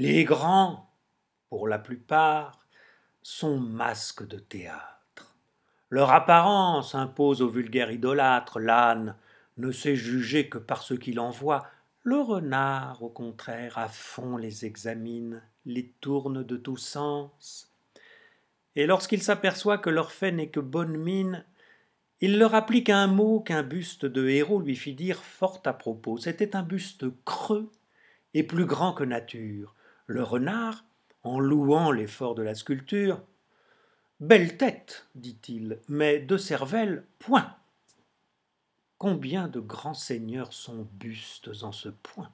Les grands, pour la plupart, sont masques de théâtre. Leur apparence impose au vulgaire idolâtre l'âne ne sait juger que par ce qu'il en voit. Le renard, au contraire, à fond les examine, les tourne de tous sens. Et lorsqu'il s'aperçoit que leur fait n'est que bonne mine, il leur applique un mot qu'un buste de héros lui fit dire fort à propos. C'était un buste creux et plus grand que nature, le renard, en louant l'effort de la sculpture. Belle tête, dit-il, mais de cervelle, point. Combien de grands seigneurs sont bustes en ce point